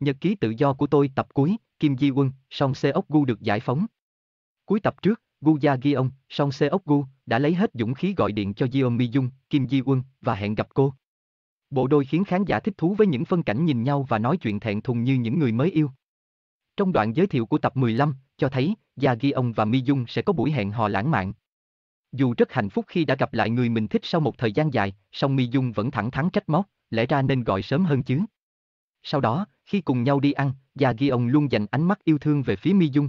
Nhật ký tự do của tôi tập cuối, Kim Di Quân, song Seok Gu được giải phóng. Cuối tập trước, Gu Gia Gi ông, song Seok Gu, đã lấy hết dũng khí gọi điện cho Jeon Mi Dung, Kim Di Quân, và hẹn gặp cô. Bộ đôi khiến khán giả thích thú với những phân cảnh nhìn nhau và nói chuyện thẹn thùng như những người mới yêu. Trong đoạn giới thiệu của tập 15, cho thấy, Gia Gi ông và Mi Dung sẽ có buổi hẹn hò lãng mạn. Dù rất hạnh phúc khi đã gặp lại người mình thích sau một thời gian dài, song Mi Dung vẫn thẳng thắn trách móc, lẽ ra nên gọi sớm hơn chứ. Sau đó, khi cùng nhau đi ăn, già ghi ông luôn dành ánh mắt yêu thương về phía Mi Dung.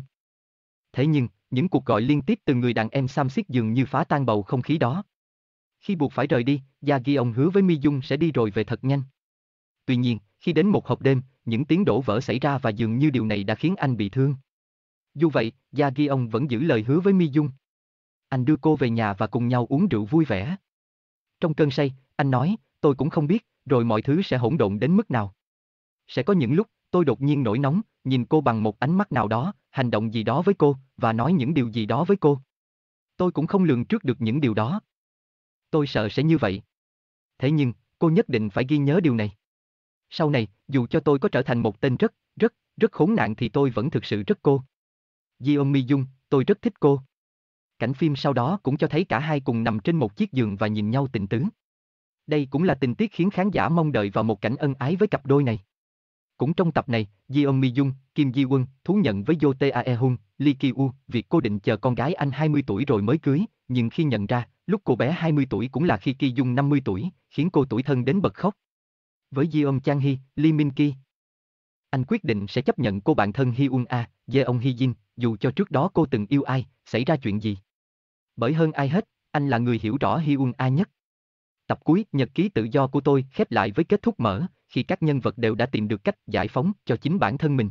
Thế nhưng, những cuộc gọi liên tiếp từ người đàn em Sam Siết dường như phá tan bầu không khí đó. Khi buộc phải rời đi, già ghi ông hứa với Mi Dung sẽ đi rồi về thật nhanh. Tuy nhiên, khi đến một hộp đêm, những tiếng đổ vỡ xảy ra và dường như điều này đã khiến anh bị thương. Dù vậy, Gia Ghi ông vẫn giữ lời hứa với Mi Dung. Anh đưa cô về nhà và cùng nhau uống rượu vui vẻ. Trong cơn say, anh nói, tôi cũng không biết, rồi mọi thứ sẽ hỗn độn đến mức nào. Sẽ có những lúc, tôi đột nhiên nổi nóng, nhìn cô bằng một ánh mắt nào đó, hành động gì đó với cô, và nói những điều gì đó với cô. Tôi cũng không lường trước được những điều đó. Tôi sợ sẽ như vậy. Thế nhưng, cô nhất định phải ghi nhớ điều này. Sau này, dù cho tôi có trở thành một tên rất, rất, rất khốn nạn thì tôi vẫn thực sự rất cô. Yeon Mi Jung, tôi rất thích cô. Cảnh phim sau đó cũng cho thấy cả hai cùng nằm trên một chiếc giường và nhìn nhau tình tứ. Đây cũng là tình tiết khiến khán giả mong đợi vào một cảnh ân ái với cặp đôi này. Cũng trong tập này, Yeon Mi Dung, Kim Ji Quân thú nhận với Yotae e Hung, Lee Ki U việc cô định chờ con gái anh 20 tuổi rồi mới cưới, nhưng khi nhận ra, lúc cô bé 20 tuổi cũng là khi Ki Dung 50 tuổi, khiến cô tuổi thân đến bật khóc. Với Yeon Chang Hee, Lee Min Ki, anh quyết định sẽ chấp nhận cô bạn thân un A, Yeon Hee Jin, dù cho trước đó cô từng yêu ai, xảy ra chuyện gì. Bởi hơn ai hết, anh là người hiểu rõ un A nhất. Tập cuối, nhật ký tự do của tôi khép lại với kết thúc mở, khi các nhân vật đều đã tìm được cách giải phóng cho chính bản thân mình.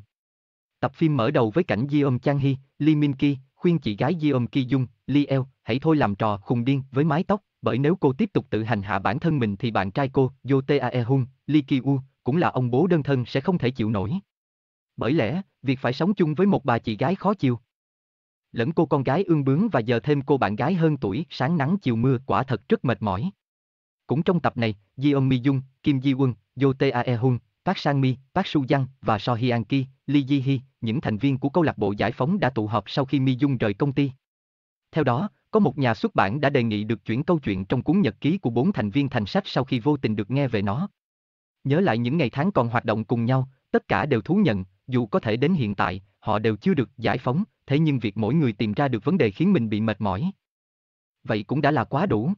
Tập phim mở đầu với cảnh Yeom Chang Hee, Lee Min Ki khuyên chị gái Yeom Ki Dung, Lee El, hãy thôi làm trò khùng điên với mái tóc, bởi nếu cô tiếp tục tự hành hạ bản thân mình thì bạn trai cô, Tae e Hung, Lee Ki U, cũng là ông bố đơn thân sẽ không thể chịu nổi. Bởi lẽ, việc phải sống chung với một bà chị gái khó chịu. Lẫn cô con gái ương bướng và giờ thêm cô bạn gái hơn tuổi, sáng nắng chiều mưa quả thật rất mệt mỏi. Cũng trong tập này, Ji Mi Dung, Kim Ji Won, Yotae Hun, Park Sang Mi, Park Su Yang và So Hyang Ki, Lee Ji Hee, những thành viên của câu lạc bộ giải phóng đã tụ họp sau khi Mi Dung rời công ty. Theo đó, có một nhà xuất bản đã đề nghị được chuyển câu chuyện trong cuốn nhật ký của bốn thành viên thành sách sau khi vô tình được nghe về nó. Nhớ lại những ngày tháng còn hoạt động cùng nhau, tất cả đều thú nhận, dù có thể đến hiện tại, họ đều chưa được giải phóng, thế nhưng việc mỗi người tìm ra được vấn đề khiến mình bị mệt mỏi. Vậy cũng đã là quá đủ.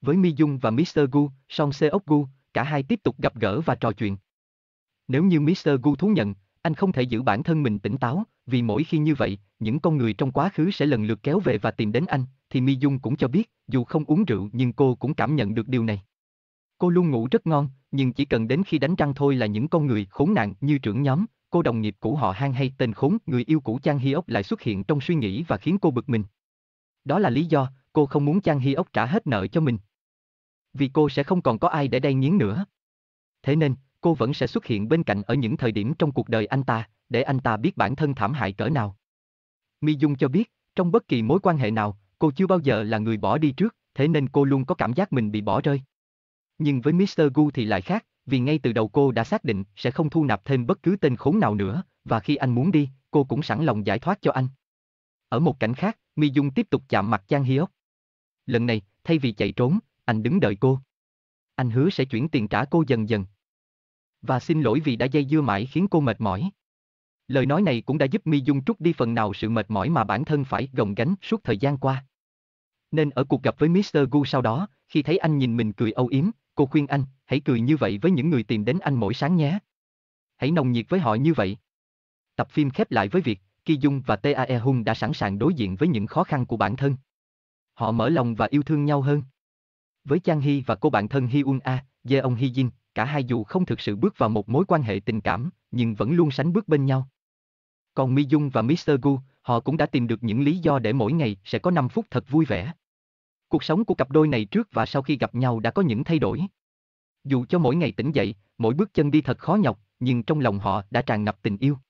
Với Mi Dung và Mr. Gu, Song Seok Gu, cả hai tiếp tục gặp gỡ và trò chuyện. Nếu như Mr. Gu thú nhận, anh không thể giữ bản thân mình tỉnh táo, vì mỗi khi như vậy, những con người trong quá khứ sẽ lần lượt kéo về và tìm đến anh, thì Mi Dung cũng cho biết, dù không uống rượu nhưng cô cũng cảm nhận được điều này. Cô luôn ngủ rất ngon, nhưng chỉ cần đến khi đánh răng thôi là những con người khốn nạn như trưởng nhóm, cô đồng nghiệp cũ họ hang hay tên khốn người yêu cũ Chang ốc lại xuất hiện trong suy nghĩ và khiến cô bực mình. Đó là lý do cô không muốn Chang ốc trả hết nợ cho mình vì cô sẽ không còn có ai để đay nghiến nữa. Thế nên, cô vẫn sẽ xuất hiện bên cạnh ở những thời điểm trong cuộc đời anh ta, để anh ta biết bản thân thảm hại cỡ nào. Mi Dung cho biết, trong bất kỳ mối quan hệ nào, cô chưa bao giờ là người bỏ đi trước, thế nên cô luôn có cảm giác mình bị bỏ rơi. Nhưng với Mr. Gu thì lại khác, vì ngay từ đầu cô đã xác định sẽ không thu nạp thêm bất cứ tên khốn nào nữa, và khi anh muốn đi, cô cũng sẵn lòng giải thoát cho anh. Ở một cảnh khác, Mi Dung tiếp tục chạm mặt Giang Hiếu. Lần này, thay vì chạy trốn, anh đứng đợi cô. Anh hứa sẽ chuyển tiền trả cô dần dần. Và xin lỗi vì đã dây dưa mãi khiến cô mệt mỏi. Lời nói này cũng đã giúp Mi Dung trút đi phần nào sự mệt mỏi mà bản thân phải gồng gánh suốt thời gian qua. Nên ở cuộc gặp với Mr. Gu sau đó, khi thấy anh nhìn mình cười âu yếm, cô khuyên anh, hãy cười như vậy với những người tìm đến anh mỗi sáng nhé. Hãy nồng nhiệt với họ như vậy. Tập phim khép lại với việc, Ki Dung và Tae Hung đã sẵn sàng đối diện với những khó khăn của bản thân. Họ mở lòng và yêu thương nhau hơn. Với Chang Hy và cô bạn thân Hy Un A, Jeong Hy Jin, cả hai dù không thực sự bước vào một mối quan hệ tình cảm, nhưng vẫn luôn sánh bước bên nhau. Còn Mi Dung và Mr. Gu, họ cũng đã tìm được những lý do để mỗi ngày sẽ có 5 phút thật vui vẻ. Cuộc sống của cặp đôi này trước và sau khi gặp nhau đã có những thay đổi. Dù cho mỗi ngày tỉnh dậy, mỗi bước chân đi thật khó nhọc, nhưng trong lòng họ đã tràn ngập tình yêu.